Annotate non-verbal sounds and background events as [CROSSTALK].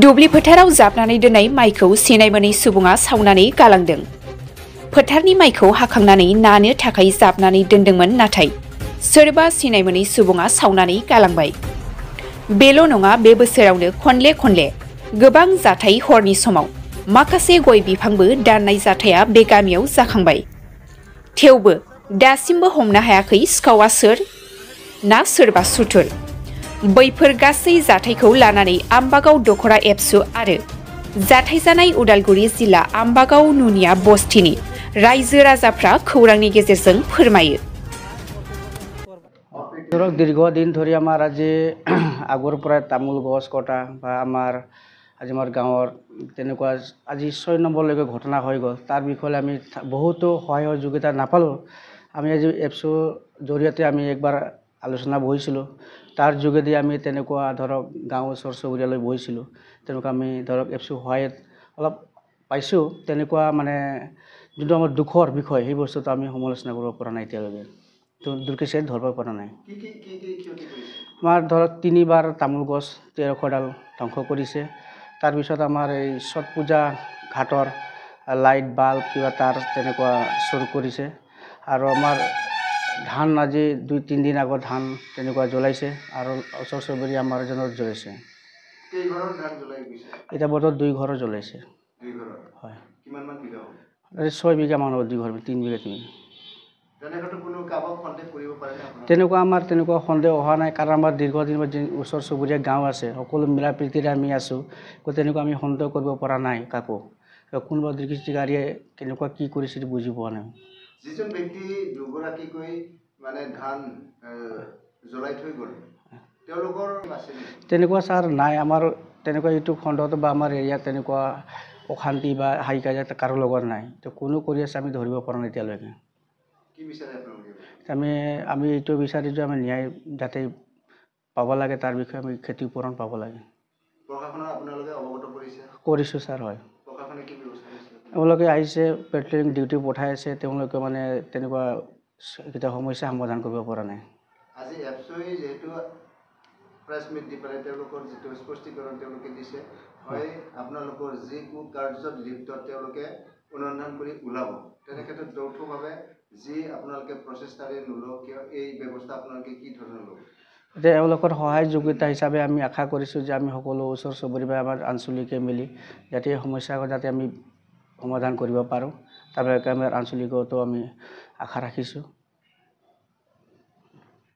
दुब्लि फोथाराव जाबनानै दोननाय माइखौ सिनायमोनै सुबुङा सावनानै गालांदों फोथारनि माइखौ हाखांनानै नानो थाखाय जाबनानै दोनदोंमोन नाथाय सोरबा सिनायमोनै सुबुङा सावनानै गालांबाय बेल' नङा बे बोसोरावनो खनले खनले गोबां जाथाय हरनि समाव माखासे गय बिफांबो दाननाय जाथाया बे गामियाव जाखांबाय थेवबो दासिमबो हमनो हायाखै सिखावा सोर ना सोरबा सुथुर बैफोर गासै जाथायखौ लानानै आम्बागाव दखरा एबसु आरो जाथाय जानाय उदालगुरि जिल्ला आम्बागाव नुनिया बस्थिनि रायजो राजाफ्रा खौरांनि गेजेरजों फोरमायो ধৰক দীৰ্ঘদিন ধৰি আমাৰ আজি [CLEARS THROAT] আগৰ পৰাই তামোল গছ কটা বা আমাৰ আজি আমাৰ গাঁৱৰ তেনেকুৱা আজি ছয় নম্বৰলৈকে ঘটনা হৈ গ'ল তাৰ বিষয়ে আমি বহুতো সহায় সহযোগিতা নাপালোঁ আমি আজি এপছৰ জৰিয়তে আমি একবাৰ আলোচনা বহিছিলোঁ তাৰ যোগেদি আমি তেনেকুৱা ধৰক গাঁও ওচৰ চুবুৰীয়ালৈ বহিছিলোঁ তেনেকুৱা আমি ধৰক এপছো সহায়ত অলপ পাইছোঁ তেনেকুৱা মানে যোনটো আমাৰ দুখৰ বিষয় সেই বস্তুটো আমি সমালোচনা কৰিব পৰা নাই এতিয়ালৈকে দুৰ্কেশ্বৰীত ধৰিব পৰা নাই আমাৰ ধৰক তিনিবাৰ তামোল গছ তেৰশডাল ধ্বংস কৰিছে তাৰপিছত আমাৰ এই ছট পূজা ঘাটৰ লাইট বাল্ব কিবা তাঁৰ তেনেকুৱা চুৰ কৰিছে আৰু আমাৰ ধান আজি দুই তিনিদিন আগত ধান তেনেকুৱা জ্বলাইছে আৰু ওচৰ চুবুৰীয়া আমাৰ এজনৰ জ্বলাইছে এতিয়া বৰ্তমান দুই ঘৰৰ জ্বলাইছে হয় ছয় বিঘামান হ'ব দুই ঘৰ তিনি বিঘা তিনি তেনেকুৱা আমাৰ তেনেকুৱা সন্দেহ অহা নাই কাৰণ আমাৰ দীৰ্ঘদিন ওচৰ চুবুৰীয়া গাঁও আছে সকলো মিলা প্ৰীতিৰে আমি আছোঁ গতিকে তেনেকুৱা আমি সন্দেহ কৰিব পৰা নাই কাকো কোনোবা দীৰ্ঘ কেনেকুৱা কি কৰিছে বুজি পোৱা নাই যিজন ব্যক্তি দুগৰাকীকৈ মানে ধান জ্বলাই থৈ গ'ল তেওঁলোকৰ তেনেকুৱা ছাৰ নাই আমাৰ তেনেকুৱা এইটো খণ্ডত বা আমাৰ এৰিয়াত তেনেকুৱা অশান্তি বা হাই কাজিয়া কাৰো লগত নাই তো কোনো কৰি আছে আমি ধৰিব পৰা নাই এতিয়ালৈকে আমি আমি এইটো বিচাৰিছোঁ যে আমি ন্যায় যাতে পাব লাগে তাৰ বিষয়ে আমি খেতিপূৰণ পাব লাগে কৰিছোঁ ছাৰ হয় তেওঁলোকে আহিছে পেট্ৰলিং ডিউটি পঠাই আছে তেওঁলোকে মানে তেনেকুৱা কেইটা সমস্যা সমাধান কৰিব পৰা নাই আজি এফচই যিহেতু প্ৰেছ মিট দি পেলাই তেওঁলোকৰ যিটো স্পষ্টীকৰণ তেওঁলোকে দিছে হয় আপোনালোকৰ যিকো কাৰ্যত লিপ্ত তেওঁলোকে অনুসন্ধান কৰি ওলাব তেনে যৌথভাৱে যি আপোনালোকে প্ৰচেষ্টাৰে নোলক কিয় এই ব্যৱস্থা আপোনালোকে কি ধৰণে ল'ব এতিয়া এওঁলোকৰ সহায় যোগ্যতা হিচাপে আমি আশা কৰিছোঁ যে আমি সকলো ওচৰ চুবুৰীয়া বা আমাৰ আঞ্চলিকে মিলি যাতে সমস্যা যাতে আমি সমাধান কৰিব পাৰোঁ তাৰ বাবে আমাৰ আঞ্চলিকতো আমি আশা ৰাখিছোঁ